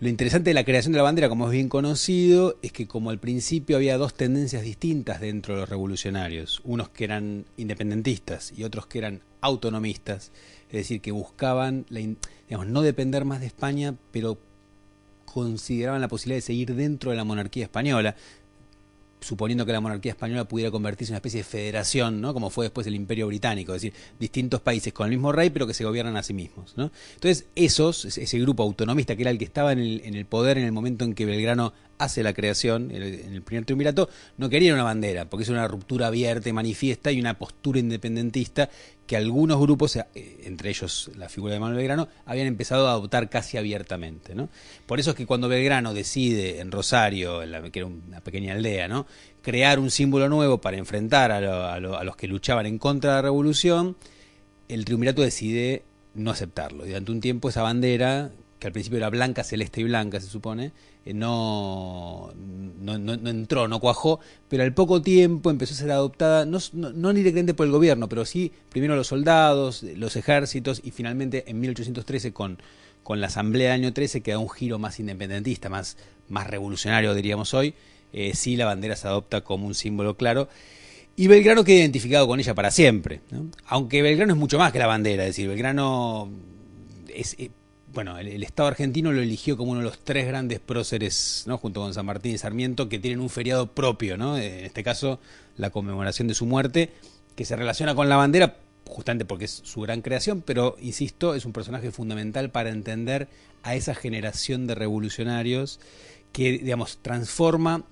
Lo interesante de la creación de la bandera, como es bien conocido, es que como al principio había dos tendencias distintas dentro de los revolucionarios, unos que eran independentistas y otros que eran autonomistas, es decir, que buscaban la, no depender más de España, pero consideraban la posibilidad de seguir dentro de la monarquía española suponiendo que la monarquía española pudiera convertirse en una especie de federación, ¿no? Como fue después el Imperio Británico, es decir, distintos países con el mismo rey, pero que se gobiernan a sí mismos, ¿no? Entonces, esos, ese grupo autonomista que era el que estaba en el, en el poder en el momento en que Belgrano hace la creación, en el primer triunvirato, no querían una bandera, porque es una ruptura abierta y manifiesta y una postura independentista que algunos grupos, eh, entre ellos la figura de Manuel Belgrano, habían empezado a adoptar casi abiertamente. ¿no? Por eso es que cuando Belgrano decide en Rosario, en la, que era una pequeña aldea, ¿no? crear un símbolo nuevo para enfrentar a, los que luchaban en contra de la revolución, el triunvirato decide no aceptarlo. Y durante un tiempo esa bandera que al principio era blanca, celeste y blanca, se supone, eh, no, entró, no cuajó, pero al poco tiempo empezó a ser adoptada, no, no, directamente por el gobierno, pero sí primero los soldados, los ejércitos, y finalmente en 1813 con, con la Asamblea del año 13, que da un giro más independentista, más, más revolucionario, diríamos hoy, eh, sí la bandera se adopta como un símbolo claro. Y Belgrano queda identificado con ella para siempre. Aunque Belgrano es mucho más que la bandera, es decir, Belgrano es, eh, bueno, el, Estado argentino lo eligió como uno de los tres grandes próceres, ¿no? junto con San Martín y Sarmiento, que tienen un feriado propio, ¿no? Eh, en este caso la conmemoración de su muerte, que se relaciona con la bandera justamente porque es su gran creación, pero insisto, es un personaje fundamental para entender a esa generación de revolucionarios que, digamos, transforma,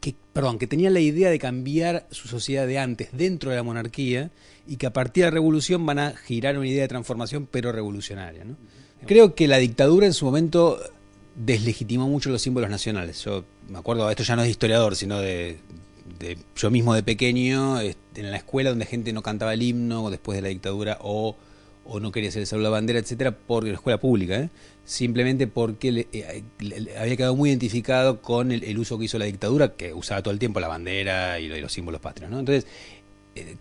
que, perdón, que tenían la idea de cambiar su sociedad de antes dentro de la monarquía y que a partir de la revolución van a girar una idea de transformación pero revolucionaria, ¿no? Creo que la dictadura en su momento deslegitimó mucho los símbolos nacionales. Yo me acuerdo, esto ya no es de historiador, sino de, yo mismo de pequeño, este, en la escuela donde gente no cantaba el himno después de la dictadura o, no quería hacer el saludo a bandera, etcétera, porque la escuela pública, ¿eh? simplemente porque eh, había quedado muy identificado con el, uso que hizo la dictadura, que usaba todo el tiempo la bandera y, los símbolos patrios. ¿no? Entonces, eh,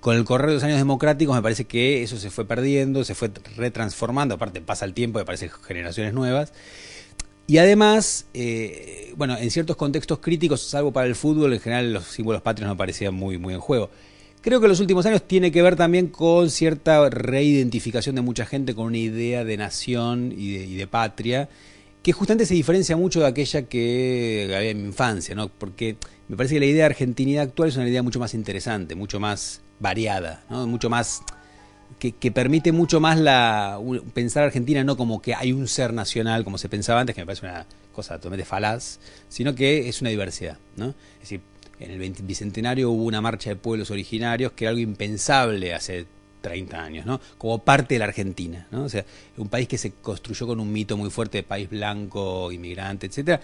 con el correr de los años democráticos me parece que eso se fue perdiendo, se fue retransformando, aparte pasa el tiempo y aparecen generaciones nuevas. Y además, eh, bueno, en ciertos contextos críticos, salvo para el fútbol, en general los símbolos patrios no aparecían muy, muy en juego. Creo que en los últimos años tiene que ver también con cierta reidentificación de mucha gente con una idea de nación y de patria que justamente se diferencia mucho de aquella que había en mi infancia, ¿no? Porque me parece que la idea de argentinidad actual es una idea mucho más interesante, mucho más variada, ¿no? Mucho más... Que, permite mucho más la, pensar a Argentina no como que hay un ser nacional como se pensaba antes, que me parece una cosa totalmente falaz, sino que es una diversidad. Es decir, en el bicentenario hubo una marcha de pueblos originarios que era algo impensable hace 30 años, ¿no? Como parte de la Argentina, ¿no? O sea, un país que se construyó con un mito muy fuerte de país blanco, inmigrante, etcétera,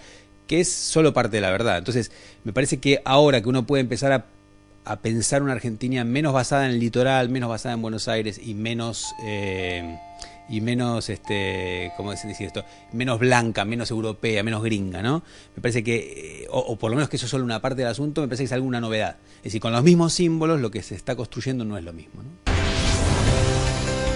que es solo parte de la verdad. Entonces, me parece que ahora que uno puede empezar a, pensar una Argentina menos basada en el litoral, menos basada en Buenos Aires y menos. Eh, y menos, este, ¿cómo se dice esto? Menos blanca, menos europea, menos gringa, ¿no? Me parece que, eh, o, por lo menos que eso es solo una parte del asunto, me parece que es alguna novedad. Es decir, con los mismos símbolos lo que se está construyendo no es lo mismo, ¿no? Bye.